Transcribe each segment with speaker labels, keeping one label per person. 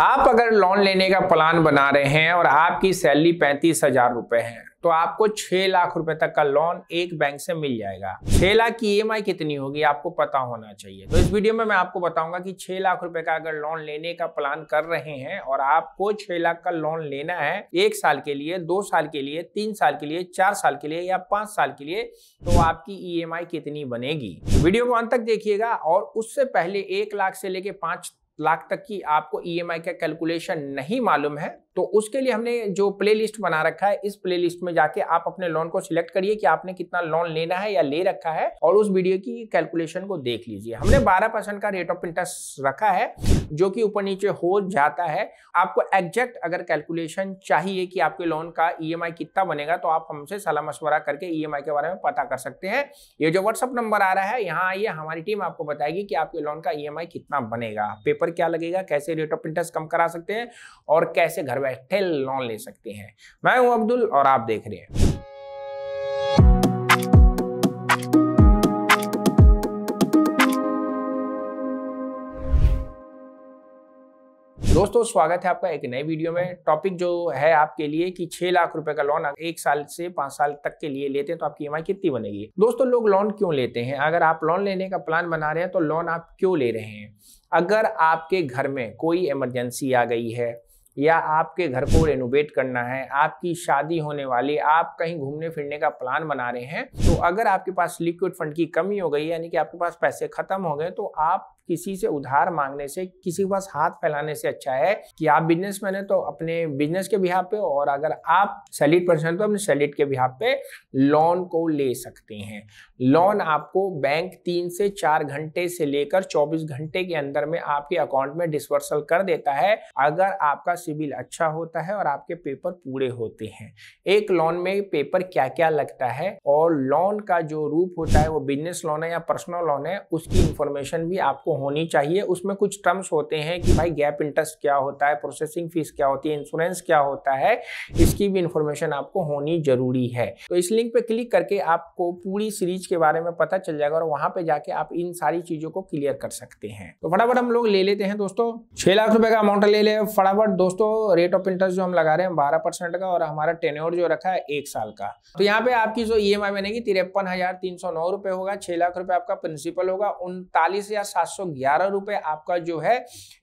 Speaker 1: आप अगर लोन लेने का प्लान बना रहे हैं और आपकी सैलरी पैंतीस हजार रुपए है तो आपको छह लाख रुपए तक का लोन एक बैंक से मिल जाएगा छह लाख की ई e कितनी होगी आपको पता होना चाहिए तो इस वीडियो में मैं आपको बताऊंगा कि छह लाख रुपए का अगर लोन लेने का प्लान कर रहे हैं और आपको छह लाख का लोन लेना है एक साल के लिए दो साल के लिए तीन साल के लिए चार साल के लिए या पांच साल के लिए तो आपकी ई e कितनी बनेगी वीडियो को अंत तक देखिएगा और उससे पहले एक लाख से लेके पांच लाख तक की आपको ई e का कैलकुलेशन नहीं मालूम है तो उसके लिए हमने जो प्ले लिस्ट बना रखा है इस प्ले लिस्ट में जाके आप अपने लोन को सिलेक्ट करिए कि आपने कितना लोन लेना है या ले रखा है और उस वीडियो की कैलकुलेशन को देख लीजिए हमने 12 परसेंट का रेट ऑफ इंटरेस्ट रखा है जो कि ऊपर नीचे हो जाता है आपको एग्जैक्ट अगर कैलकुलेशन चाहिए कि आपके लोन का ई e कितना बनेगा तो आप हमसे सलाह मशवरा करके ई e के बारे में पता कर सकते हैं ये जो व्हाट्सअप नंबर आ रहा है यहाँ आइए हमारी टीम आपको बताएगी कि आपके लोन का ई e कितना बनेगा पेपर क्या लगेगा कैसे रेट ऑफ इंटरेस्ट कम करा सकते हैं और कैसे घर बैठे लोन ले सकते हैं मैं हूं अब्दुल और आप देख रहे हैं दोस्तों स्वागत है आपका एक नए वीडियो में टॉपिक जो है आपके लिए कि छह लाख रुपए का लोन एक साल से पांच साल तक के लिए लेते हैं तो आपकी ई कितनी बनेगी दोस्तों लोग लोन क्यों लेते हैं अगर आप लोन लेने का प्लान बना रहे हैं तो लोन आप क्यों ले रहे हैं अगर आपके घर में कोई इमरजेंसी आ गई है या आपके घर को रेनोवेट करना है आपकी शादी होने वाली आप कहीं घूमने फिरने का प्लान बना रहे हैं तो अगर आपके पास लिक्विड फंड की कमी हो गई यानी कि आपके पास पैसे खत्म हो गए तो आप किसी से उधार मांगने से किसी के पास हाथ फैलाने से अच्छा है कि आप बिजनेसमैन है तो अपने बिजनेस के बिहार पे और अगर आप सैलिड पर्सन है तो अपने सैलिड के बिहार पे लोन को ले सकते हैं लोन आपको बैंक तीन से चार घंटे से लेकर चौबीस घंटे के अंदर में आपके अकाउंट में डिस्वर्सल कर देता है अगर आपका सिविल अच्छा होता है और आपके पेपर पूरे होते हैं एक लोन में पेपर क्या क्या लगता है और लोन का जो रूप होता है वो बिजनेस लोन है या पर्सनल लोन है उसकी इंफॉर्मेशन भी आपको को होनी चाहिए उसमें कुछ टर्म्स होते हैं कि भाई गैप इंटरेस्ट क्या होता है प्रोसेसिंग फीस क्या होती है इंश्योरेंस क्या होता है इसकी भी इंफॉर्मेशन आपको होनी जरूरी है तो इस लिंक पे क्लिक करके आपको पूरी सीरीज के बारे में पता चल जाएगा और वहां पे जाके आप इन सारी चीजों को क्लियर कर सकते हैं तो फटाफट हम लोग ले लेते हैं दोस्तों छह लाख रुपए का अमाउंट ले ले फटाफट दोस्तों रेट ऑफ इंटरेस्ट जो हम लगा रहे हैं बारह परसेंट का और हमारा टेन्योर जो रखा है एक साल का तो यहाँ पे आपकी जो ई बनेगी तिरपन हजार तीन सौ नौ रुपए होगा छह लाख रुपए आपका प्रिंसिपल होगा उनतालीस हजार सात सौ सौ रुपए आपका जो है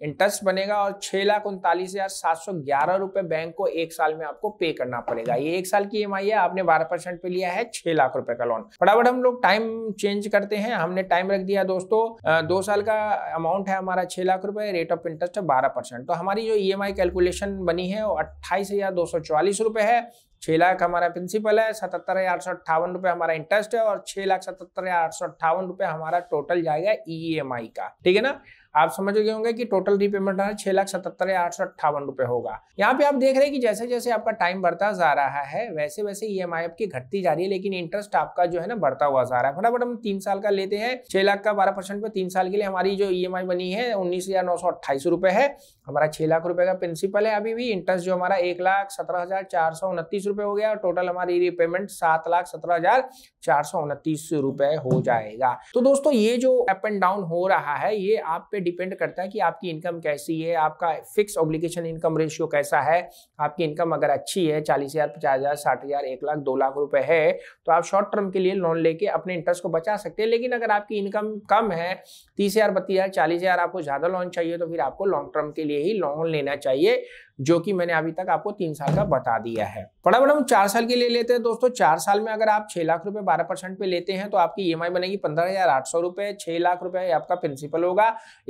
Speaker 1: इंटरेस्ट बनेगा और छह लाख उनतालीस हजार सात सौ ग्यारह रुपए बैंक को एक साल में आपको पे करना पड़ेगा ये एक साल की ई है आपने बारह परसेंट पे लिया है छह लाख रुपए का लोन फटाफट हम लोग टाइम चेंज करते हैं हमने टाइम रख दिया दोस्तों दो साल का अमाउंट है हमारा छह लाख रुपए रेट ऑफ इंटरेस्ट है बारह तो हमारी जो ई e कैलकुलेशन बनी है वो अट्ठाईस हजार दो सौ चौवालीस रुपए है छः लाख हमारा प्रिंसिपल है सतहत्तर हज़ार आठ सौ अट्ठावन रुपये हमारा इंटरेस्ट है और छः लाख सतहत्तर हज़ार आठ सौ अट्ठावन रुपये हमारा टोटल जाएगा ई एम आई का ठीक है ना आप समझ गए होंगे कि टोटल रीपेमेंट छह लाख सतहत्तर आठ सौ अट्ठावन रुपए होगा यहाँ पे आप देख रहे हैं कि जैसे जैसे आपका टाइम बढ़ता जा रहा है वैसे वैसे e ई एम आई आपकी घटती जा रही है लेकिन इंटरेस्ट आपका जो है ना बढ़ता हुआ जा रहा है फटाफट हम तीन साल का लेते हैं छह लाख का बारह परसेंट पे तीन साल के लिए हमारी जो ई e बनी है उन्नीस हजार नौ सौ अट्ठाईस रुपए है हमारा छह लाख रुपए का प्रिंसिपल है अभी भी इंटरेस्ट जो हमारा एक लाख सत्रह हजार चार सौ उनतीस रुपए हो गया और टोटल हमारी रीपेमेंट सात लाख सत्रह हजार चार सौ उनतीस रुपए हो जाएगा तो दोस्तों ये जो अप एंड डाउन हो रहा है ये आप पे डिपेंड करता है कि आपकी इनकम कैसी है आपका फिक्स ऑब्लिगेशन इनकम रेशियो कैसा है आपकी इनकम अगर अच्छी है चालीस हज़ार पचास हज़ार साठ हज़ार एक लाख दो लाख रुपए है तो आप शॉर्ट टर्म के लिए लोन लेके अपने इंटरेस्ट को बचा सकते हैं लेकिन अगर आपकी इनकम कम है तीस हज़ार बत्तीस हज़ार चालीस हज़ार आपको ज़्यादा लोन चाहिए तो फिर आपको लॉन्ग टर्म के लिए ही लोन लेना चाहिए जो कि मैंने अभी तक आपको तीन साल का बता दिया है बड़ा बड़ा हम चार साल के ले लेते हैं दोस्तों चार साल में अगर आप छह लाख रुपए बारह परसेंट पे लेते हैं तो आपकी ई e बनेगी पंद्रह हजार आठ सौ रुपए छह लाख रुपए आपका प्रिंसिपल होगा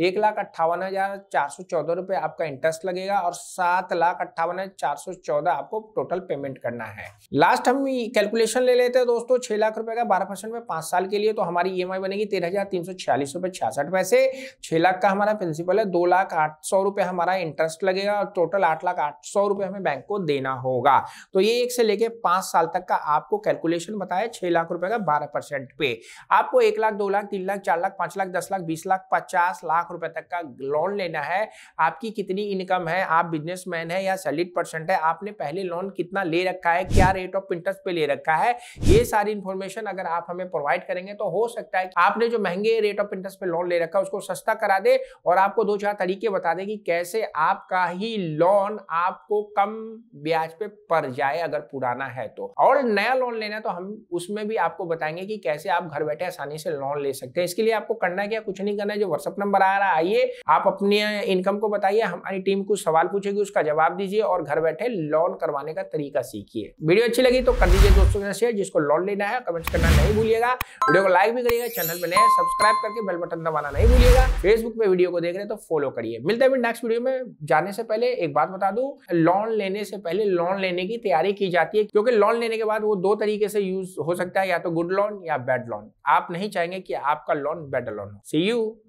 Speaker 1: एक लाख अट्ठावन हजार चार सौ चौदह रुपए आपका इंटरेस्ट लगेगा और सात लाख अट्ठावन हजार चार सौ चौदह आपको टोटल पेमेंट करना है लास्ट हम कैलकुलेशन ले लेते हैं दोस्तों छह लाख रुपए का बारह परसेंट पे पांच साल के लिए तो हमारी ई e बनेगी तेरह हजार तीन सौ छियालीस रुपए छियासठ पैसे छह लाख का हमारा प्रिंसिपल है दो लाख आठ सौ रुपए हमारा इंटरेस्ट लगेगा और टोटल आठ आठ लाख आठ सौ रुपए हमें बैंक को देना होगा तो ये एक से लेके पांच साल तक का आपको कैलकुलेशन बताया छह लाख रुपए का बारह परसेंट पे आपको एक लाख दो लाख तीन लाख चार लाख पांच लाख दस लाख बीस लाख पचास लाख रुपए तक का लोन लेना है आपकी कितनी इनकम है आप बिजनेसमैन है या सैलिड परसेंट है आपने पहले लोन कितना ले रखा है क्या रेट ऑफ इंटरेस्ट पे ले रखा है ये सारी इंफॉर्मेशन अगर आप हमें प्रोवाइड करेंगे तो हो सकता है आपने जो महंगे रेट ऑफ इंटरेस्ट पे लोन ले रखा है उसको सस्ता करा दे और आपको दो चार तरीके बता दे कि कैसे आपका ही लोन लोन आपको कम ब्याज पे पड़ जाए अगर पुराना है तो और नया लोन लेना है तो हम उसमें भी आपको बताएंगे कि कैसे आप घर बैठे आसानी से लोन ले सकते हैं इसके लिए आपको करना क्या कुछ नहीं करना है जो व्हाट्सअप नंबर आ रहा है आइए आप अपने इनकम को बताइए हमारी टीम कुछ सवाल पूछेगी उसका जवाब दीजिए और घर बैठे लोन करवाने का तरीका सीखिए वीडियो अच्छी लगी तो कर दीजिए दोस्तों के शेयर जिसको लोन लेना है कमेंट करना नहीं भूलिएगा वीडियो को लाइक भी करिएगा चैनल में नए सब्सक्राइब करके बेल बटन दबाना नहीं भूलिएगा फेसबुक पे वीडियो को देख रहे हैं तो फॉलो करिए मिलते हैं नेक्स्ट वीडियो में जाने से पहले एक बात बात बता दू लोन लेने से पहले लोन लेने की तैयारी की जाती है क्योंकि लोन लेने के बाद वो दो तरीके से यूज हो सकता है या तो गुड लोन या बैड लोन आप नहीं चाहेंगे कि आपका लोन बैड लोन हो सी यू